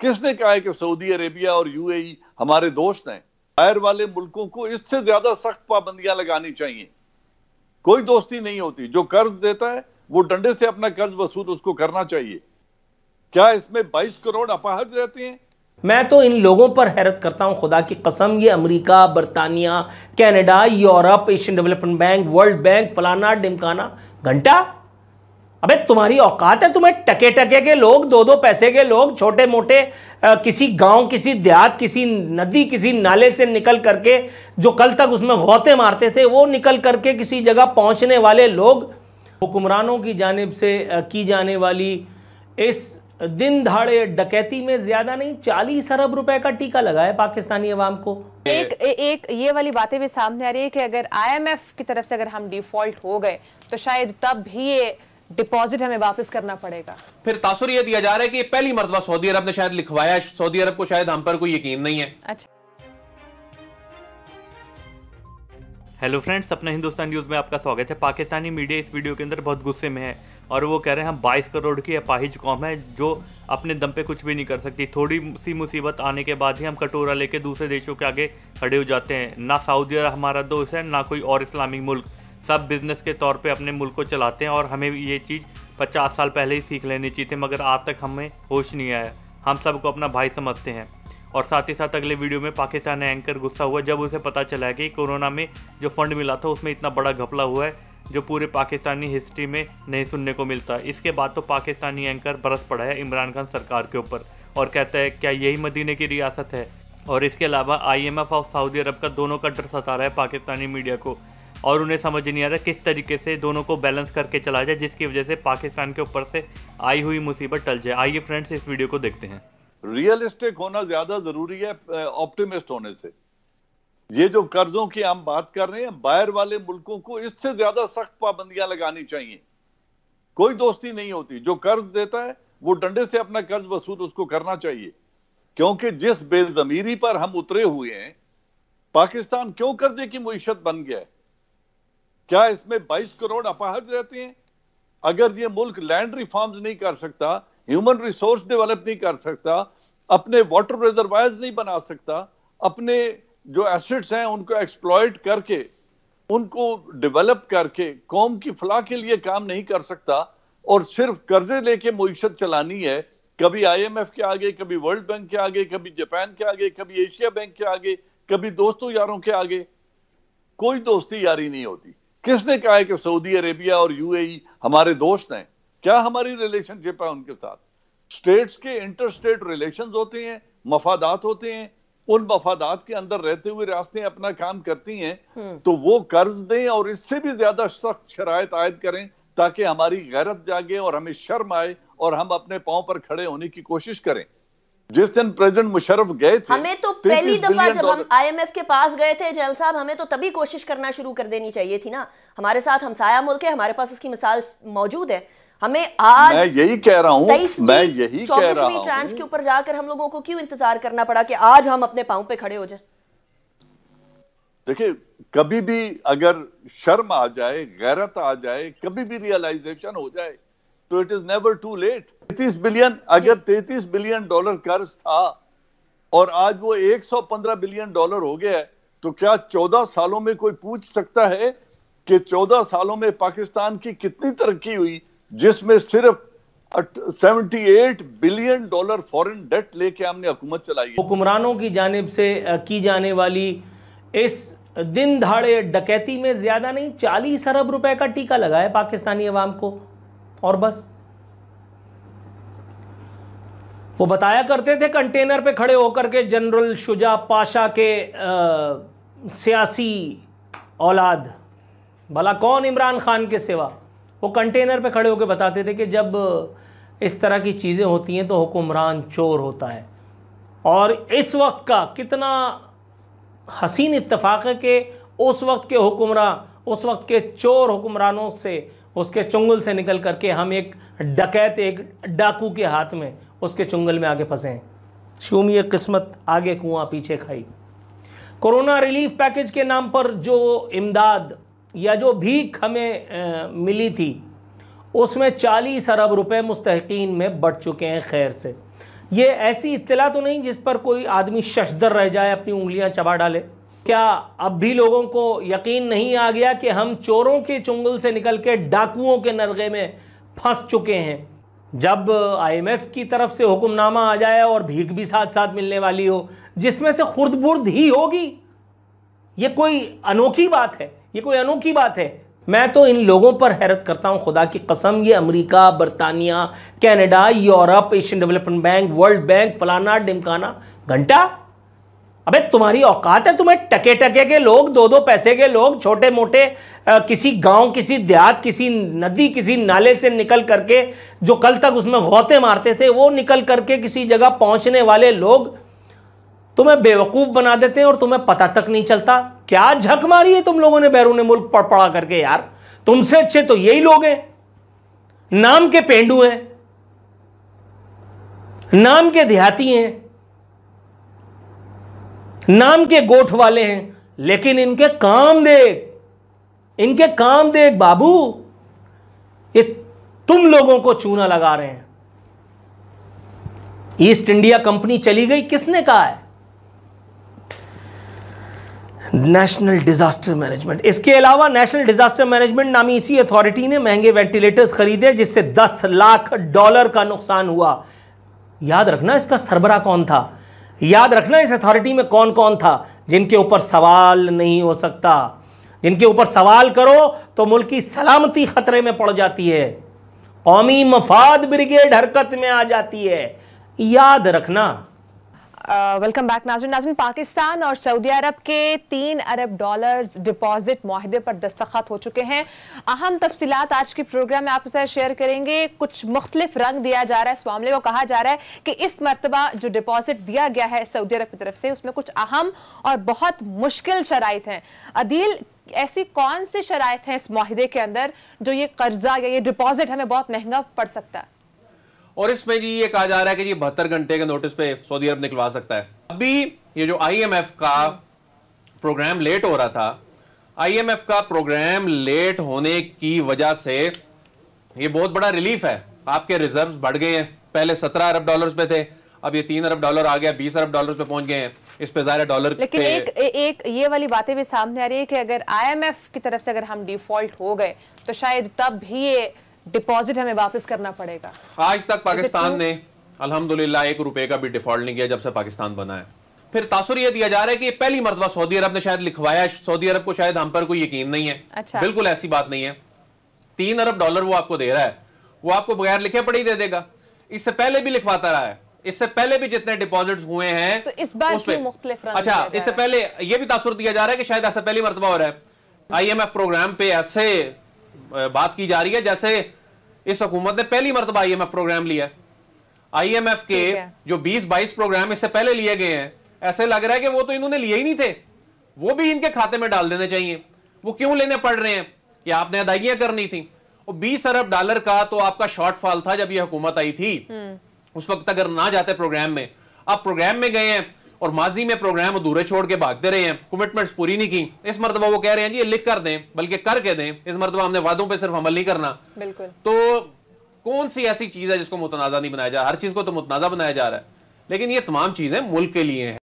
किसने कहा है कि सऊदी अरेबिया और यूएई हमारे दोस्त हैं बाहर वाले मुल्कों को इससे ज्यादा सख्त पाबंदियां लगानी चाहिए कोई दोस्ती नहीं होती जो कर्ज देता है वो डंडे से अपना कर्ज वसूल उसको करना चाहिए क्या इसमें 22 करोड़ अपाहज रहते हैं मैं तो इन लोगों पर हैरत करता हूं खुदा की कसम ये अमेरिका बरतानिया Canada Europe Asian Development Bank World Bank फलाना डिमकाना घंटा अबे तुम्हारी औकात है तुम्हें टके टके के लोग दो दो पैसे के लोग छोटे मोटे आ, किसी गांव किसी देहात किसी नदी किसी नाले से निकल करके जो कल तक उसमें गौते मारते थे वो निकल करके किसी जगह पहुंचने वाले लोग हुक्मरानों की जानब से आ, की जाने वाली इस दिन धाड़े डकैती में ज्यादा नहीं चालीस अरब रुपए का टीका लगा है पाकिस्तानी अवाम को एक एक ये वाली बातें भी सामने आ रही है कि अगर आईएमएफ की तरफ से अगर हम डिफॉल्ट हो गए तो शायद तब भी ये डिपॉजिट हमें वापस करना पड़ेगा फिर तासुर यह दिया जा रहा है कि पहली मरतबा सऊदी अरब ने शायद लिखवाया सऊदी अरब को शायद हम पर कोई यकीन नहीं है अच्छा हेलो फ्रेंड्स अपना हिंदुस्तान न्यूज़ में आपका स्वागत है पाकिस्तानी मीडिया इस वीडियो के अंदर बहुत गुस्से में है और वो कह रहे हैं हम 22 करोड़ की अपाहिज कौम है जो अपने दम पे कुछ भी नहीं कर सकती थोड़ी सी मुसीबत आने के बाद ही हम कटोरा लेके दूसरे देशों के आगे खड़े हो जाते हैं ना सऊदी अरब हमारा दोस्त है ना कोई और इस्लामिक मुल्क सब बिज़नेस के तौर पे अपने मुल्क को चलाते हैं और हमें ये चीज़ पचास साल पहले ही सीख लेनी चाहिए थी मगर आज तक हमें होश नहीं आया हम सबको अपना भाई समझते हैं और साथ ही साथ अगले वीडियो में पाकिस्तान एंकर गुस्सा हुआ जब उसे पता चला कि कोरोना में जो फंड मिला था उसमें इतना बड़ा घपला हुआ है जो पूरे पाकिस्तानी हिस्ट्री में नहीं सुनने को मिलता इसके बाद तो पाकिस्तानी एंकर बरस पड़ा है इमरान खान सरकार के ऊपर और कहता है क्या यही मदीने की रियासत है और इसके अलावा आईएमएफ और सऊदी अरब का दोनों का डर सता रहा है पाकिस्तानी मीडिया को और उन्हें समझ नहीं आ रहा किस तरीके से दोनों को बैलेंस करके चला जाए जिसकी वजह से पाकिस्तान के ऊपर से आई हुई मुसीबत टल जाए आइए फ्रेंड्स इस वीडियो को देखते हैं रियलिस्टिक होना ज्यादा जरूरी है ऑप्टिमिस्ट होने से ये जो कर्जों की हम बात कर रहे हैं बाहर वाले मुल्कों को इससे ज्यादा सख्त पाबंदियां लगानी चाहिए कोई दोस्ती नहीं होती जो कर्ज देता है वो डंडे से अपना कर्ज वसूल उसको करना चाहिए क्योंकि जिस बेजमीरी पर हम उतरे हुए हैं पाकिस्तान क्यों कर्जे की मुईशत बन गया है क्या इसमें 22 करोड़ अपाहज रहते हैं अगर ये मुल्क लैंड रिफॉर्म्स नहीं कर सकता ह्यूमन रिसोर्स डेवलप नहीं कर सकता अपने वाटर रिजर्वाइज नहीं बना सकता अपने जो एसेट्स हैं उनको एक्सप्लॉयट करके उनको डेवलप करके कौम की फलाह के लिए काम नहीं कर सकता और सिर्फ कर्जे लेके मीशत चलानी है कभी आईएमएफ के आगे कभी वर्ल्ड बैंक के आगे कभी जापान के आगे कभी एशिया बैंक के आगे कभी दोस्तों यारों के आगे कोई दोस्ती यारी नहीं होती किसने कहा है कि सऊदी अरेबिया और यूएई हमारे दोस्त हैं क्या हमारी रिलेशनशिप है उनके साथ स्टेट्स के इंटर स्टेट रिलेशन होते हैं मफादात होते हैं उन मफादात के अंदर रहते हुए रास्ते अपना काम करती हैं हम्म। तो वो कर्ज दें और इससे भी ज्यादा सख्त शराय आयद करें ताकि हमारी गैरत जागे और हमें शर्म आए और हम अपने पाँव पर खड़े होने की कोशिश करें जिस दिन प्रेसिडेंट मुशरफ गए थे हमें तो पहली दफा जब हम आईएमएफ के पास गए थे जहल साहब हमें तो तभी कोशिश करना शुरू कर देनी चाहिए थी ना हमारे साथ हमसाया मुल्क है हमारे पास उसकी मिसाल मौजूद है हमें आज मैं यही कह रहा हूँ मैं यही कह रहा हूँ ट्रांस के ऊपर जाकर हम लोगों को क्यों इंतजार करना पड़ा कि आज हम अपने पाँव पे खड़े हो जाए देखिए कभी भी अगर शर्म आ जाए गैरत आ जाए कभी भी रियलाइजेशन हो जाए तो it is never too late तैतीस बिलियन अगर तैतीस बिलियन डॉलर कर्ज था और आज वो 115 बिलियन डॉलर हो गया है तो क्या 14 सालों में कोई पूछ सकता है कि 14 सालों में पाकिस्तान की कितनी तरक्की हुई जिसमें सिर्फ 78 बिलियन डॉलर फॉरेन डेट लेके हमने हुकूमत चलाई हुक्मरानों की जानब से की जाने वाली इस दिन धाड़े डकैती में ज्यादा नहीं चालीस अरब रुपए का टीका लगा है पाकिस्तानी अवाम को और बस वो बताया करते थे कंटेनर पे खड़े होकर के जनरल शुजा पाशा के आ, सियासी औलाद भला कौन इमरान खान के सिवा वो कंटेनर पे खड़े होकर बताते थे कि जब इस तरह की चीज़ें होती हैं तो हुक्मरान चोर होता है और इस वक्त का कितना हसीन इतफाक़ है कि उस वक्त के हुक्मरान उस वक्त के चोर हुक्मरानों से उसके चुंगल से निकल करके हम एक डकैत एक डाकू के हाथ में उसके चुंगल में आगे फंसे हैं शूमिय किस्मत आगे कुआं पीछे खाई कोरोना रिलीफ पैकेज के नाम पर जो इमदाद या जो भीख हमें आ, मिली थी उसमें चालीस अरब रुपए मुस्तकिन में बढ़ चुके हैं खैर से ये ऐसी इतला तो नहीं जिस पर कोई आदमी शशदर रह जाए अपनी उंगलियां चबा डाले क्या अब भी लोगों को यकीन नहीं आ गया कि हम चोरों के चुंगल से निकल के डाकुओं के नरगे में फंस चुके हैं जब आईएमएफ की तरफ से हुक्मनामा आ जाए और भीख भी साथ साथ मिलने वाली हो जिसमें से खुर्द बुर्द ही होगी ये कोई अनोखी बात है ये कोई अनोखी बात है मैं तो इन लोगों पर हैरत करता हूँ खुदा की कसम ये अमेरिका बरतानिया Canada Europe Asian Development Bank World Bank फलाना डिमकाना घंटा अबे तुम्हारी औकात है तुम्हें टके टके के लोग दो दो पैसे के लोग छोटे मोटे आ, किसी गांव किसी देहात किसी नदी किसी नाले से निकल करके जो कल तक उसमें गौते मारते थे वो निकल करके किसी जगह पहुंचने वाले लोग तुम्हें बेवकूफ़ बना देते हैं और तुम्हें पता तक नहीं चलता क्या झक मारी है तुम लोगों ने बैरून मुल्क पढ़ पढ़ा करके यार तुमसे अच्छे तो यही लोग हैं नाम के पेंडू हैं नाम के देहाती हैं नाम के गोठ वाले हैं लेकिन इनके काम देख इनके काम देख बाबू ये तुम लोगों को चूना लगा रहे हैं ईस्ट इंडिया कंपनी चली गई किसने कहा है नेशनल डिजास्टर मैनेजमेंट इसके अलावा नेशनल डिजास्टर मैनेजमेंट नामी इसी अथॉरिटी ने महंगे वेंटिलेटर्स खरीदे जिससे 10 लाख डॉलर का नुकसान हुआ याद रखना इसका सरबरा कौन था याद रखना इस अथॉरिटी में कौन कौन था जिनके ऊपर सवाल नहीं हो सकता जिनके ऊपर सवाल करो तो मुल्क की सलामती खतरे में पड़ जाती है कौमी मफाद ब्रिगेड हरकत में आ जाती है याद रखना वेलकम बैक नाजन नाजन पाकिस्तान और सऊदी अरब के तीन अरब डॉलर्स डिपॉजिट माहे पर दस्तखत हो चुके हैं अहम तफसीत आज के प्रोग्राम में आपके साथ शेयर करेंगे कुछ मुख्तलिफ रंग दिया जा रहा है इस मामले को कहा जा रहा है कि इस मरतबा जो डिपॉजिट दिया गया है सऊदी अरब की तरफ से उसमें कुछ अहम और बहुत मुश्किल शराइ हैं अदील ऐसी कौन सी शराइ हैं इस माहे के अंदर जो ये कर्जा या ये डिपॉजिट हमें बहुत महंगा पड़ सकता है और इसमें जी ये कहा जा रहा है कि जी बहत्तर घंटे के नोटिस पे सऊदी अरब निकलवा सकता है अभी ये जो आईएमएफ का प्रोग्राम लेट हो रहा था आईएमएफ का प्रोग्राम लेट होने की वजह से ये बहुत बड़ा रिलीफ है आपके रिजर्व्स बढ़ गए हैं पहले सत्रह अरब डॉलर्स पे थे अब ये तीन अरब डॉलर आ गया बीस अरब डॉलर पे पहुंच गए हैं इस पे जाहिर डॉलर लेकिन एक एक ये वाली बातें भी सामने आ रही है कि अगर आईएमएफ की तरफ से अगर हम डिफॉल्ट हो गए तो शायद तब भी ये डिपॉजिट हमें वापस करना पड़ेगा आज तक पाकिस्तान ने अल्हम्दुलिल्लाह एक रुपए का भी डिफॉल्ट नहीं किया जब से पाकिस्तान बना है फिर तासुर यह दिया जा रहा है कि पहली मरतबा सऊदी अरब ने शायद लिखवाया सऊदी अरब को शायद हम पर कोई यकीन नहीं है अच्छा। बिल्कुल ऐसी बात नहीं है तीन अरब डॉलर वो आपको दे रहा है वो आपको बगैर लिखे पड़े ही दे देगा इससे पहले भी लिखवाता रहा है इससे पहले भी जितने डिपॉजिट हुए हैं तो इस बार उस पर अच्छा इससे पहले यह भी तासुर दिया जा रहा है कि शायद ऐसा पहली मरतबा हो रहा है आईएमएफ प्रोग्राम पे ऐसे बात की जा रही है जैसे इस हुकूमत ने पहली मरतबा आई प्रोग्राम लिया आई के जो बीस बाईस प्रोग्राम इससे पहले लिए गए हैं ऐसे लग रहा है कि वो तो इन्होंने लिए ही नहीं थे वो भी इनके खाते में डाल देने चाहिए वो क्यों लेने पड़ रहे हैं कि आपने अदायगियां करनी थी और बीस अरब डॉलर का तो आपका शॉर्टफॉल था जब यह हुकूमत आई थी हम्म। उस वक्त अगर ना जाते प्रोग्राम में अब प्रोग्राम में गए हैं और माजी में प्रोग्राम अधूरे छोड़ के भागते रहे हैं कमिटमेंट्स पूरी नहीं की इस मरतबा वो कह रहे हैं जी लिख कर दें बल्कि करके दें इस मरतबा हमने वादों पर सिर्फ अमल नहीं करना बिल्कुल तो कौन सी ऐसी चीज है जिसको मुतनाजा नहीं बनाया जा रहा हर चीज को तो मुतनाजा बनाया जा रहा है लेकिन ये तमाम चीजें मुल्क के लिए हैं